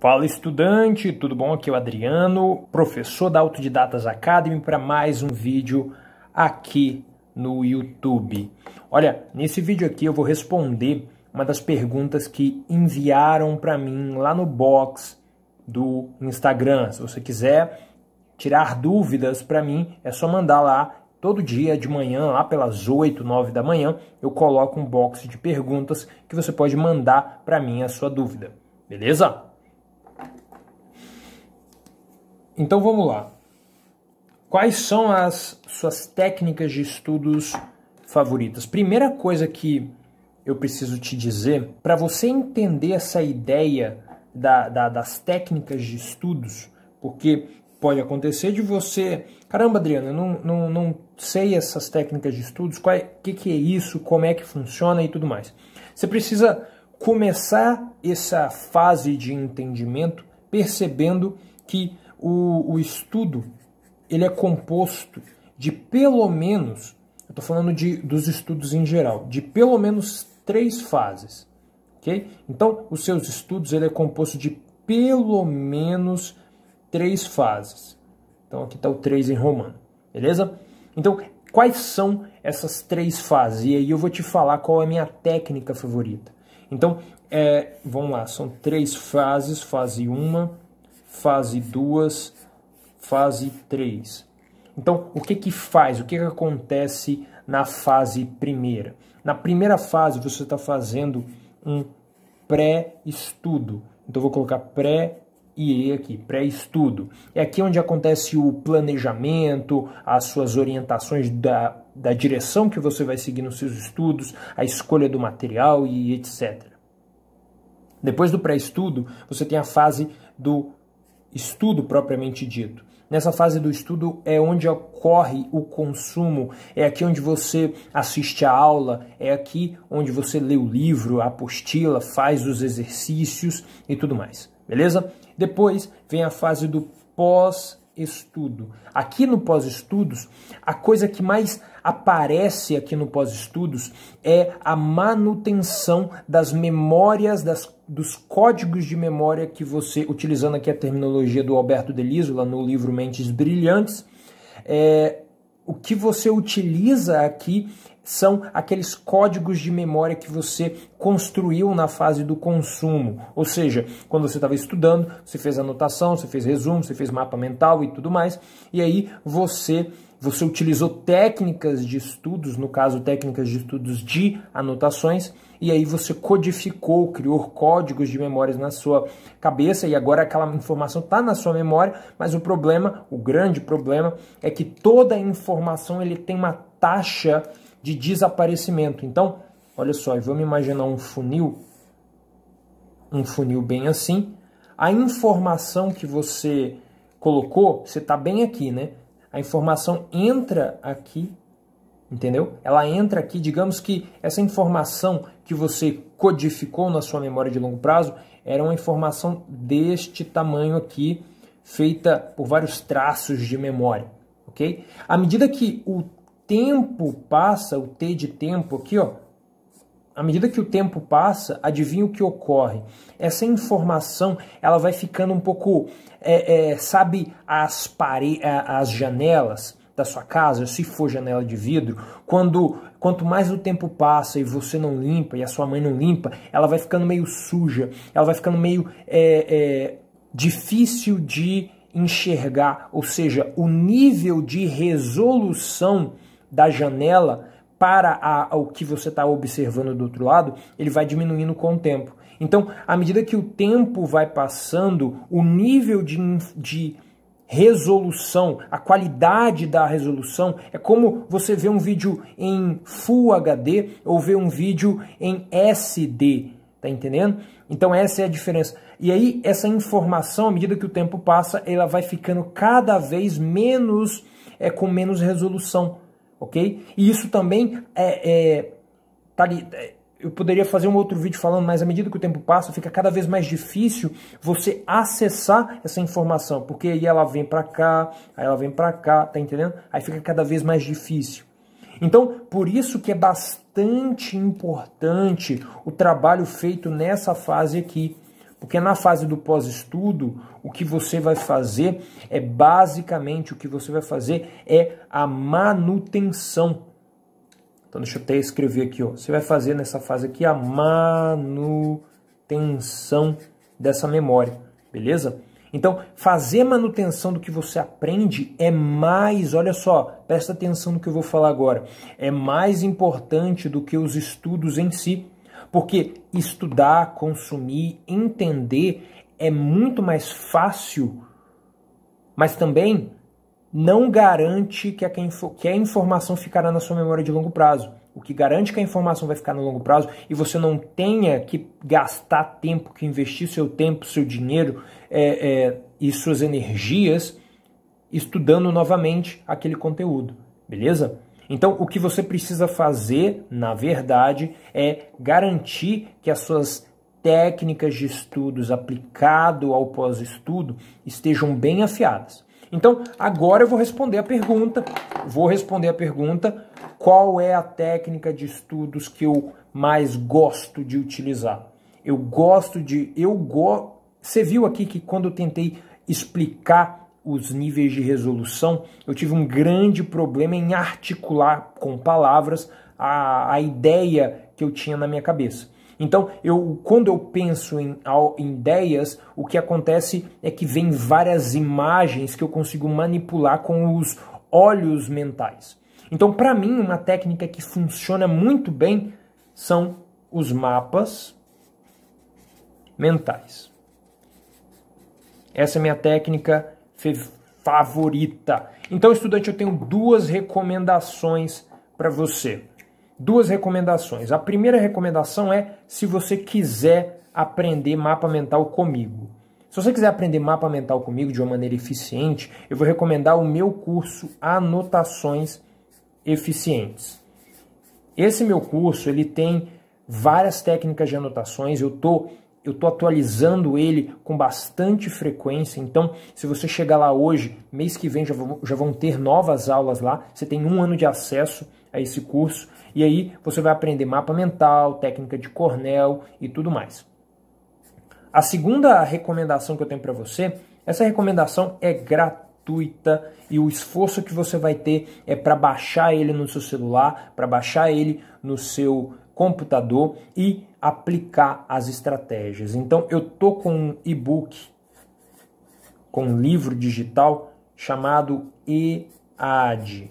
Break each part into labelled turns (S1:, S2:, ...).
S1: Fala estudante, tudo bom? Aqui é o Adriano, professor da Autodidatas Academy para mais um vídeo aqui no YouTube. Olha, nesse vídeo aqui eu vou responder uma das perguntas que enviaram para mim lá no box do Instagram. Se você quiser tirar dúvidas para mim, é só mandar lá Todo dia de manhã, lá pelas 8, 9 da manhã, eu coloco um box de perguntas que você pode mandar para mim a sua dúvida. Beleza? Então vamos lá. Quais são as suas técnicas de estudos favoritas? Primeira coisa que eu preciso te dizer, para você entender essa ideia da, da, das técnicas de estudos, porque pode acontecer de você. Caramba, Adriana, eu não, não, não sei essas técnicas de estudos, o é, que, que é isso, como é que funciona e tudo mais. Você precisa começar essa fase de entendimento percebendo que o, o estudo ele é composto de pelo menos, eu estou falando de, dos estudos em geral, de pelo menos três fases, ok? Então, os seus estudos ele é composto de pelo menos três fases. Então, aqui está o 3 em romano, beleza? Então, quais são essas três fases? E aí eu vou te falar qual é a minha técnica favorita. Então, é, vamos lá, são três fases, fase 1, fase 2, fase 3. Então, o que que faz? O que, que acontece na fase primeira? Na primeira fase, você está fazendo um pré-estudo. Então, vou colocar pré e aqui, pré-estudo. É aqui onde acontece o planejamento, as suas orientações da, da direção que você vai seguir nos seus estudos, a escolha do material e etc. Depois do pré-estudo, você tem a fase do estudo propriamente dito. Nessa fase do estudo é onde ocorre o consumo, é aqui onde você assiste a aula, é aqui onde você lê o livro, a apostila, faz os exercícios e tudo mais, beleza? Depois vem a fase do pós-estudo. Aqui no pós-estudos, a coisa que mais aparece aqui no pós-estudos é a manutenção das memórias das dos códigos de memória que você, utilizando aqui a terminologia do Alberto Delisola no livro Mentes Brilhantes, é, o que você utiliza aqui são aqueles códigos de memória que você construiu na fase do consumo. Ou seja, quando você estava estudando, você fez anotação, você fez resumo, você fez mapa mental e tudo mais, e aí você você utilizou técnicas de estudos, no caso técnicas de estudos de anotações, e aí você codificou, criou códigos de memórias na sua cabeça e agora aquela informação está na sua memória, mas o problema, o grande problema, é que toda a informação ele tem uma taxa de desaparecimento. Então, olha só, vamos imaginar um funil, um funil bem assim, a informação que você colocou, você está bem aqui, né? A informação entra aqui, entendeu? Ela entra aqui, digamos que essa informação que você codificou na sua memória de longo prazo era uma informação deste tamanho aqui, feita por vários traços de memória, ok? À medida que o tempo passa, o T de tempo aqui, ó, à medida que o tempo passa, adivinha o que ocorre? Essa informação ela vai ficando um pouco, é, é, sabe, as, pare... as janelas da sua casa, se for janela de vidro, quando quanto mais o tempo passa e você não limpa e a sua mãe não limpa, ela vai ficando meio suja, ela vai ficando meio é, é difícil de enxergar, ou seja, o nível de resolução da janela para a, que você está observando do outro lado, ele vai diminuindo com o tempo. Então, à medida que o tempo vai passando, o nível de, de resolução, a qualidade da resolução é como você vê um vídeo em Full HD ou vê um vídeo em SD, tá entendendo? Então essa é a diferença. E aí essa informação, à medida que o tempo passa, ela vai ficando cada vez menos é com menos resolução ok? E isso também é, é tá ali, é, eu poderia fazer um outro vídeo falando, mas à medida que o tempo passa, fica cada vez mais difícil você acessar essa informação, porque aí ela vem para cá, aí ela vem para cá, tá entendendo? Aí fica cada vez mais difícil. Então, por isso que é bastante importante o trabalho feito nessa fase aqui, porque na fase do pós-estudo, o que você vai fazer é basicamente o que você vai fazer é a manutenção. Então deixa eu até escrever aqui, ó. Você vai fazer nessa fase aqui a manutenção dessa memória, beleza? Então, fazer manutenção do que você aprende é mais, olha só, presta atenção no que eu vou falar agora, é mais importante do que os estudos em si. Porque estudar, consumir, entender é muito mais fácil, mas também não garante que a, que a informação ficará na sua memória de longo prazo. O que garante que a informação vai ficar no longo prazo e você não tenha que gastar tempo, que investir seu tempo, seu dinheiro é, é, e suas energias estudando novamente aquele conteúdo, beleza? Então, o que você precisa fazer, na verdade, é garantir que as suas técnicas de estudos aplicado ao pós-estudo estejam bem afiadas. Então, agora eu vou responder a pergunta, vou responder a pergunta qual é a técnica de estudos que eu mais gosto de utilizar. Eu gosto de eu go Você viu aqui que quando eu tentei explicar os níveis de resolução, eu tive um grande problema em articular com palavras a, a ideia que eu tinha na minha cabeça. Então, eu, quando eu penso em, em ideias, o que acontece é que vem várias imagens que eu consigo manipular com os olhos mentais. Então, para mim, uma técnica que funciona muito bem são os mapas mentais. Essa é a minha técnica favorita. Então, estudante, eu tenho duas recomendações para você. Duas recomendações. A primeira recomendação é se você quiser aprender mapa mental comigo. Se você quiser aprender mapa mental comigo de uma maneira eficiente, eu vou recomendar o meu curso Anotações Eficientes. Esse meu curso, ele tem várias técnicas de anotações. Eu estou eu estou atualizando ele com bastante frequência, então se você chegar lá hoje, mês que vem já vão, já vão ter novas aulas lá, você tem um ano de acesso a esse curso, e aí você vai aprender mapa mental, técnica de Cornell e tudo mais. A segunda recomendação que eu tenho para você, essa recomendação é gratuita e o esforço que você vai ter é para baixar ele no seu celular, para baixar ele no seu computador e aplicar as estratégias. Então eu tô com um e-book, com um livro digital chamado EAD.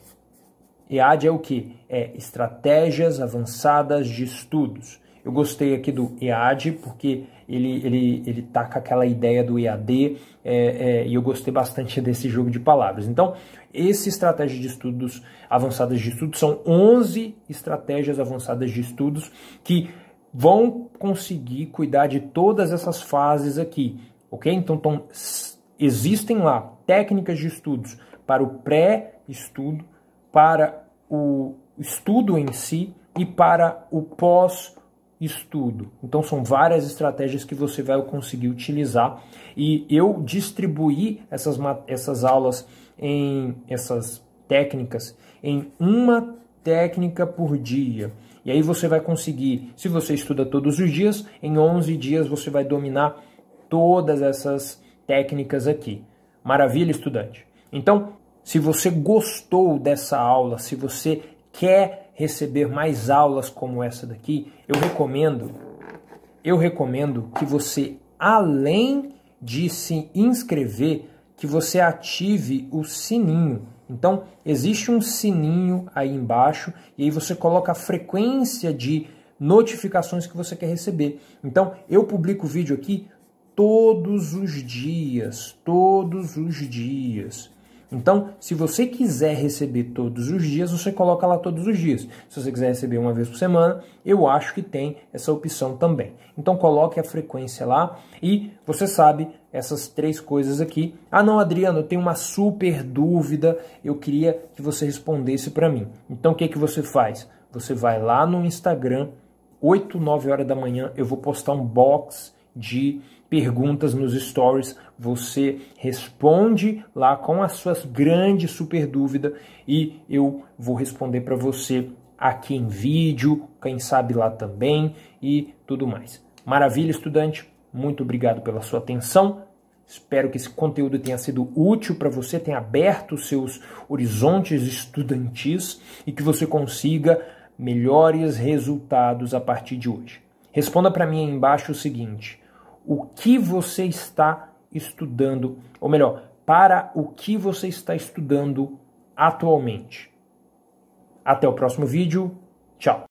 S1: EAD é o que? É Estratégias Avançadas de Estudos. Eu gostei aqui do EAD, porque ele, ele, ele tá com aquela ideia do EAD, é, é, e eu gostei bastante desse jogo de palavras. Então, esse estratégia de estudos avançadas de estudos são 11 estratégias avançadas de estudos que vão conseguir cuidar de todas essas fases aqui, ok? Então, tão, existem lá técnicas de estudos para o pré-estudo, para o estudo em si e para o pós-estudo estudo. Então são várias estratégias que você vai conseguir utilizar e eu distribuí essas, essas aulas em essas técnicas em uma técnica por dia. E aí você vai conseguir, se você estuda todos os dias, em 11 dias você vai dominar todas essas técnicas aqui. Maravilha, estudante. Então, se você gostou dessa aula, se você quer receber mais aulas como essa daqui, eu recomendo, eu recomendo que você, além de se inscrever, que você ative o sininho. Então, existe um sininho aí embaixo e aí você coloca a frequência de notificações que você quer receber. Então, eu publico vídeo aqui todos os dias, todos os dias. Então, se você quiser receber todos os dias, você coloca lá todos os dias. Se você quiser receber uma vez por semana, eu acho que tem essa opção também. Então, coloque a frequência lá e você sabe essas três coisas aqui. Ah, não, Adriano, eu tenho uma super dúvida, eu queria que você respondesse para mim. Então, o que, é que você faz? Você vai lá no Instagram, 8, 9 horas da manhã, eu vou postar um box de perguntas nos stories, você responde lá com as suas grandes super dúvidas e eu vou responder para você aqui em vídeo, quem sabe lá também e tudo mais. Maravilha, estudante. Muito obrigado pela sua atenção. Espero que esse conteúdo tenha sido útil para você, tenha aberto os seus horizontes estudantis e que você consiga melhores resultados a partir de hoje. Responda para mim aí embaixo o seguinte: o que você está estudando, ou melhor, para o que você está estudando atualmente. Até o próximo vídeo. Tchau.